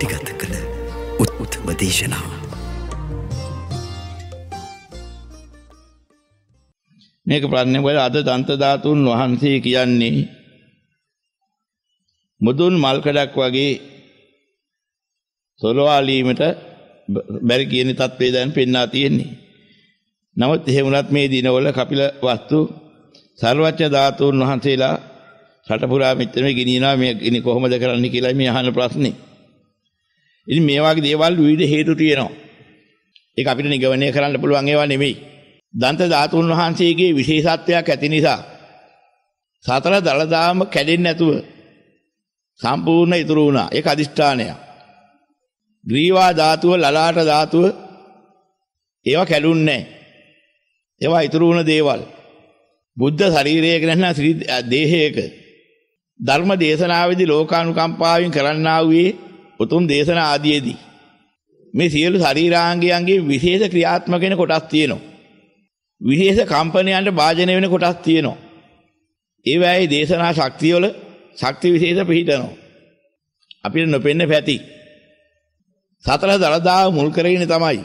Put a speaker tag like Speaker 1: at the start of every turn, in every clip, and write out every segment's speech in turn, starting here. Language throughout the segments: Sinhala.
Speaker 1: දෘෂ්ටිගත කළ උත්උත්ම දේශනාව. මේක ප්‍රඥාවල අද දන්තධාතුන් වහන්සේ කියන්නේ මුදුන් මල්කඩක් වගේ සොලවාලීමට බැරි කියන තත්ත්වය දැන් පෙන්නා තියෙන්නේ. නමුත් එහෙම වුණත් මේ දිනවල කපිල වස්තු සර්වච්ඡ ධාතුන් වහන්සේලා රට පුරා මෙච්චර මේ ගිනිනවා මේ ගිනි කොහොමද කරන්න කියලා මේ අහන ප්‍රශ්නේ. ඉතින් මේ වගේ දේවල් විවිධ හේතු තියෙනවා. ඒක අපිට නිගමනය කරන්න පුළුවන් ඒවා නෙමෙයි. දන්ත ධාතුන් වහන්සේගේ විශේෂත්වයක් ඇති නිසා සතර දලදාම කැඩෙන්නේ නැතුව සම්පූර්ණ ඉතුරු වුණා. ඒක අදිෂ්ඨානයක්. ග්‍රීවා ධාතුව, ලලාට ධාතුව ඒවා කැඩුන්නේ ඒවා ඉතුරු වුණ දේවල්. බුද්ධ ශරීරයක නැත්නම් ශ්‍රී දේහයක ධර්ම දේශනාවේදී ලෝකානුකම්පාවෙන් කරන්නා වූයේ උතුම් දේශනා ආදීයේදී මේ සියලු ශරීරාංගයන්ගේ විශේෂ ක්‍රියාත්මක වෙන කොටස් තියෙනවා. විශේෂ කම්පනයන්ට භාජනය වෙන කොටස් තියෙනවා. ඒවැයි දේශනා ශක්තියවල ශක්ති විශේෂ පිහිටනවා. අපිට නොපෙන්න පැති. සතර දළදාව මුල් කරගෙන තමයි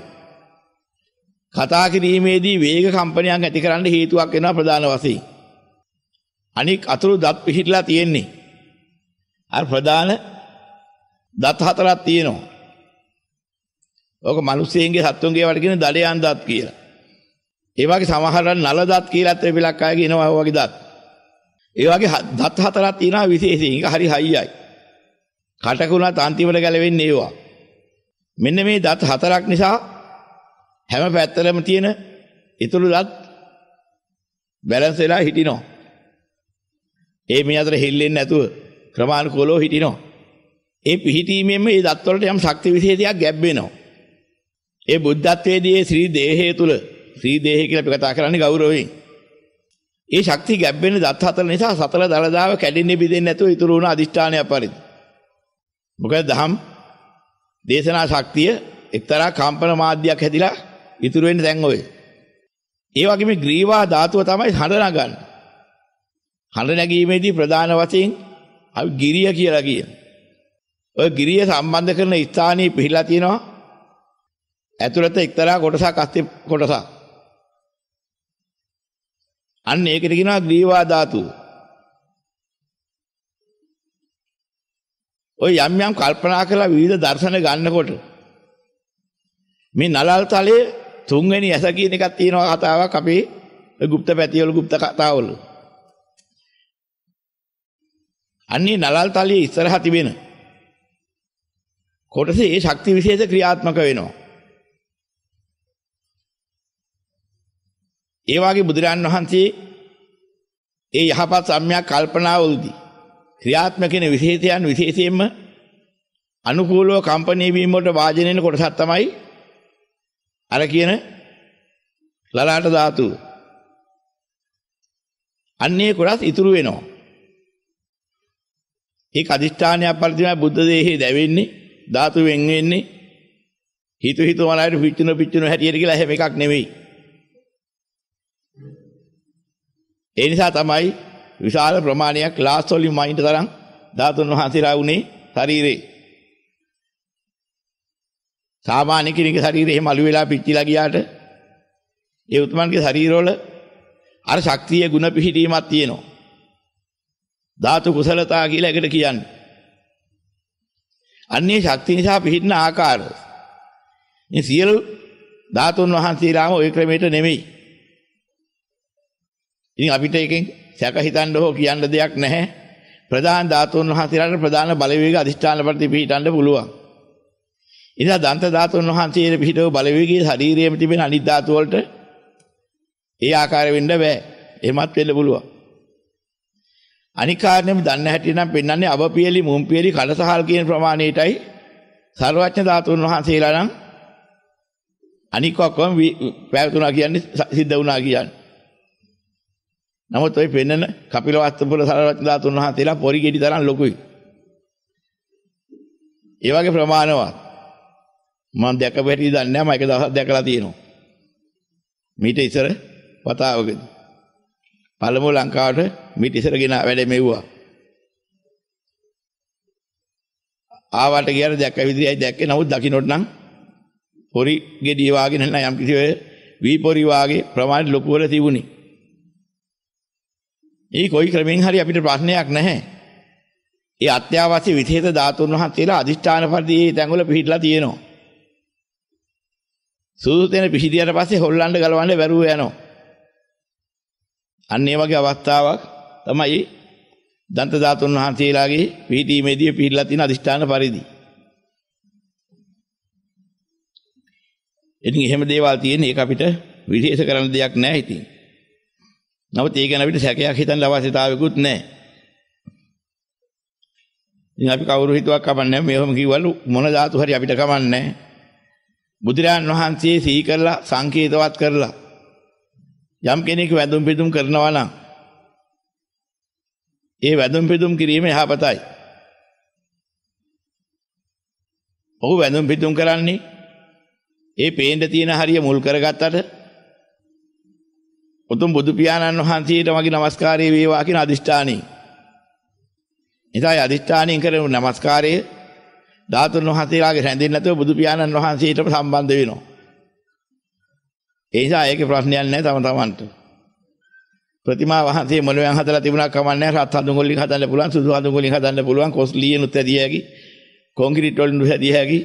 Speaker 1: කතා කිරීමේදී වේග කම්පනයක් ඇතිකරන්න හේතුවක් වෙනවා ප්‍රධාන වශයෙන්. අනික් අතුරු දත් පිහිටලා තියෙන්නේ. අර ප්‍රධාන දත් හතරක් තියෙනවා. ඕක මිනිස්සුන්ගේ සත්තුන්ගේ වට කියන දඩයන් දත් කියලා. ඒ වගේ සමහර නල දත් කියලාත් වෙලක් අය කියනවා ඔය වගේ දත්. ඒ වගේ දත් හතරක් තියෙනවා විශේෂයෙන්. ඒක හරි හයියයි. කටකුණත් අන්තිමට ගැලවෙන්නේ ඒවා. මෙන්න මේ දත් හතරක් නිසා හැම පැත්තරම තියෙන ඉතුරු දත් බැලන්ස් වෙලා හිටිනවා. ඒ මේ අතර හෙල්ලෙන්නේ නැතුව ක්‍රමානුකූලව හිටිනවා. ඒ පිහිටීමෙන් මේ දත්වලට යම් ශක්ති විශේෂයක් ගැබ් වෙනවා. ඒ බුද්ධත්වයේදී ශ්‍රී දේහය තුල ශ්‍රී දේහය කියලා අපි කතා කරන්නේ ගෞරවයෙන්. ඒ ශක්තිය ගැබ් වෙන දත් හතර නිසා සතර දලදාව කැඩෙන්නේ බිඳෙන්නේ නැතුව ඉතුරු වුණ අදිෂ්ඨානය පරිදි. මොකද දහම් දේශනා ශක්තිය එක්තරා කම්පන මාධ්‍යයක් හැදිලා ඉතුරු වෙන්නේ දැන් ඔය. ඒ වගේම ග්‍රීවා ධාතුව තමයි හඬ නගන්නේ. හඬ නැගීමේදී ප්‍රධාන වශයෙන් අපි ගිරිය කියලා කියනවා. ඔය ගිරිය සම්බන්ධ කරන ස්ථානයේ පිහිලා තියෙනවා. ඇතුළත එක්තරා කොටසක් අස්ති කොටසක්. අන්න ඒකට කියනවා ග්‍රීවා ධාතු. ඔය යම් යම් කල්පනා කරලා විවිධ දර්ශන ගන්නකොට මේ නලල් තලයේ තුන්වෙනි ඇස කියන එකක් තියෙනවා කතාවක් අපේ গুপ্ত පැතිවල গুপ্ত කතාවල. අන්නේ නලල් තලයේ ඉස්සරහා තිබෙන කොටසේ ඒ ශක්ති විශේෂ ක්‍රියාත්මක වෙනවා. ඒ වාගේ බුදුරන් වහන්සේ ඒ යහපත් සම්‍යක් කල්පනාවල්දී ක්‍රියාත්මක වෙන විශේෂයන් විශේෂයෙන්ම අනුකූලව කම්පණී වීම වලට වාජනය වෙන කොටසක් තමයි අර කියන ලලාට ධාතුව. අන්නේ කොටස් ඉතුරු වෙනවා. ඒක අදිෂ්ඨානයක් පරිදිමයි බුද්ධ දේහේ දැවෙන්නේ. ධාතු වෙන් වෙන්නේ හිත හිත වලයිට පිච්චුන පිච්චුන හැටියට කියලා එහෙම එකක් නෙවෙයි. ඒ නිසා තමයි විශාල ප්‍රමාණයක් ලාස් වලින් මයින්ට තරම් ධාතුන් වහන්සේලා උනේ ශරීරේ. සාමාන්‍ය කෙනෙකුගේ ශරීරය එහෙම අළු වෙලා පිච්චිලා ගියාට ඒ උතුමන්ගේ ශරීරවල අර ශක්තිය ගුණ පිහිටීමක් තියෙනවා. ධාතු කුසලතා කියලා එකට කියන්නේ. අන්නේ ශක්ති නිසා පිහිටන ආකාර. මේ සියලු ධාතුන් වහන්සේලාම ওই ක්‍රමයට නෙමෙයි. ඉතින් අපිට එකෙන් සැක හිතන්න හෝ කියන්න දෙයක් නැහැ. ප්‍රධාන ධාතුන් වහන්සේලාට ප්‍රධාන බලවේග අධිෂ්ඨාන ප්‍රති පිහිටන්න පුළුවන්. ඉතින් දන්ත ධාතුන් වහන්සේට පිහිටව බලවේගයේ ශරීරයේම තිබෙන අනිත් ධාතු වලට ඒ ආකාරය වෙන්න බෑ. එහෙමත් වෙන්න පුළුවන්. අනික් කාරණේම දන්න හැටි නම් පෙන්වන්නේ අවපියලි මුම්පියලි කලසහල් කියන ප්‍රමාණයටයි සර්වඥ ධාතුන් වහන්සේලා නම් අනික් ඔක්කොම පැවතුණා කියන්නේ සිද්ධ වුණා කියන්නේ. නමුත් ওই පෙන්නන කපිලවස්තුපුර සර්වඥ ධාතුන් වහන්සේලා පොරි ගෙඩි තරම් ලොකුයි. ඒ වගේ ප්‍රමාණවත් මම දැකපු හැටි දන්නේ නැහැ මම එක දවසක් දැකලා තියෙනවා. මීට ඉස්සර වතාවකදී පළමුව ලංකාවට මිට ඉස්සර ගෙන වැඩේ මෙව්වා. ආවට ගියාර දැක්ක විදියයි දැක්කේ නමුත් දකින්නොත් නම් පොරි ගෙඩිය වාගෙන නැ යම් කිසි වෙයි වී පොරි වාගේ ප්‍රමාණය ලොකු වල තිබුණේ. ඒ කොයි ක්‍රමෙන් හරි අපිට ප්‍රශ්නයක් නැහැ. ඒ අත්‍යවශ්‍ය විශේෂ ධාතුන් වහන්සේලා අදිෂ්ඨාන පරිදි මේ තැඟුල පිහිටලා තියෙනවා. සූසු තැන පිහිටියට පස්සේ හොල්ලන්න ගලවන්න බැරුව යනවා. අන්න ඒ වගේ අවස්ථාවක් තමයි දන්ත ධාතුන් වහන්සේලාගේ පිහිටීමේදී පිළිලා තියෙන අදිෂ්ඨාන පරිදි. ඉතින් එහෙම දේවල් තියෙන ඒක අපිට විශේෂ කරන්න දෙයක් නැහැ ඉතින්. නමුත් ඒක ගැන අපිට සැකයක් හිතන්න අවශ්‍යතාවයකුත් නැහැ. ඉතින් අපි කවුරු හිතුවක් කමන්නේ මේවම කිව්වලු මොන ධාතු හරි අපිට කමන්නේ. බුදුරජාන් වහන්සේ සිහි කරලා සංකේතවත් කරලා යම් කෙනෙක් වැඳුම් පිදුම් කරනවා නම් ඒ වැඳුම් පිදුම් කිරීම යහපතයි. ඔහු වැඳුම් පිදුම් කරන්නේ ඒ පේන්න තියෙන හරිය මුල් කරගත්තට උතුම් බුදු පියාණන් වහන්සේට මගේ নমස්කාරය වේවා කියන අදිෂ්ඨානයි. එතයි අදිෂ්ඨානයෙන් කරන নমස්කාරය ධාතුන් වහන්සේලාගේ රැඳෙන්නේ නැතුව බුදු පියාණන් වහන්සේට සම්බන්ධ වෙනවා. ඒ නිසා ඒකේ ප්‍රශ්නයක් නැහැ තම තමන්ට. ප්‍රතිමා වහන්සේ මොළවෙන් හදලා තිබුණා කමන්නේ රත් හඳුන් වලින් හදන්න පුළුවන් සුදු හඳුන් වලින් හදන්න පුළුවන් කොස් ලීනුත් ඇදී හැකි කොන්ක්‍රීට් වලින් ඇදී හැකි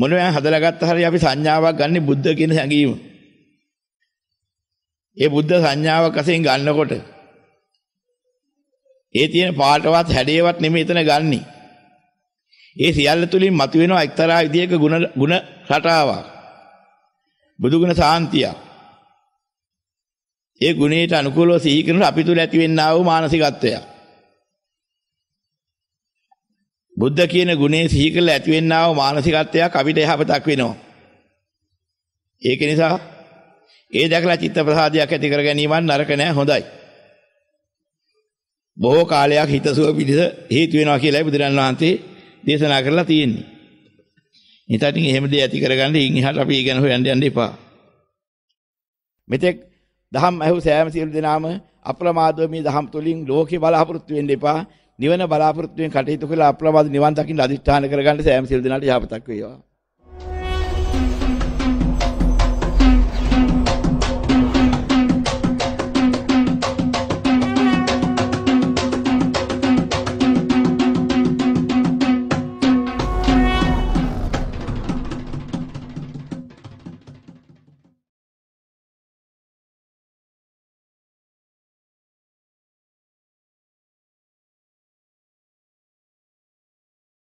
Speaker 1: මොළවෙන් හදලා ගත්ත හරිය අපි සංඥාවක් ගන්නෙ බුද්ධ කියන හැඟීම. ඒ බුද්ධ සංඥාවක් වශයෙන් ගන්නකොට ඒ තියෙන පාටවත් හැඩේවත් නෙමෙයි එතන ගන්නේ. ඒ සියල්ල තුලින් මතුවෙන එක්තරා විදියක ಗುಣ ಗುಣ රටාවක්. බුදුගුණ සාන්තියක්. ඒ ගුණයට අනුකූලව සිහි කරනකොට අපි තුල ඇතිවෙනා වූ මානසිකත්වය. බුද්ධ කියන ගුණේ සිහි කරලා ඇතිවෙනා වූ මානසිකත්වයක් අපිට යහපතක් වෙනවා. ඒක නිසා ඒ දැකලා චිත්ත ප්‍රසාදයක් ඇති කර ගැනීමත් නරක නෑ හොඳයි. බොහෝ කාලයක් හිතසුව පිළිස හේතු වෙනවා කියලායි බුදුරන් වහන්සේ දේශනා කරලා තියෙන්නේ. හිතාටින් එහෙම දේ ඇති කරගන්න ඉන් එහාට අපි ඒ ගැන හොයන්න යන්න එපා. මෙතෙක් දහම් ඇහු සෑම සියලු දෙනාම අප්‍රමාදව මේ දහම් තුලින් ලෝකේ බලාපොරොත්තු වෙන්න එපා. නිවන බලාපොරොත්තු වෙන කටයුතු කළ අප්‍රමාද නිවන් දකින්න අදිෂ්ඨාන කරගන්න සෑම සියලු දෙනාට යහපතක් වේවා.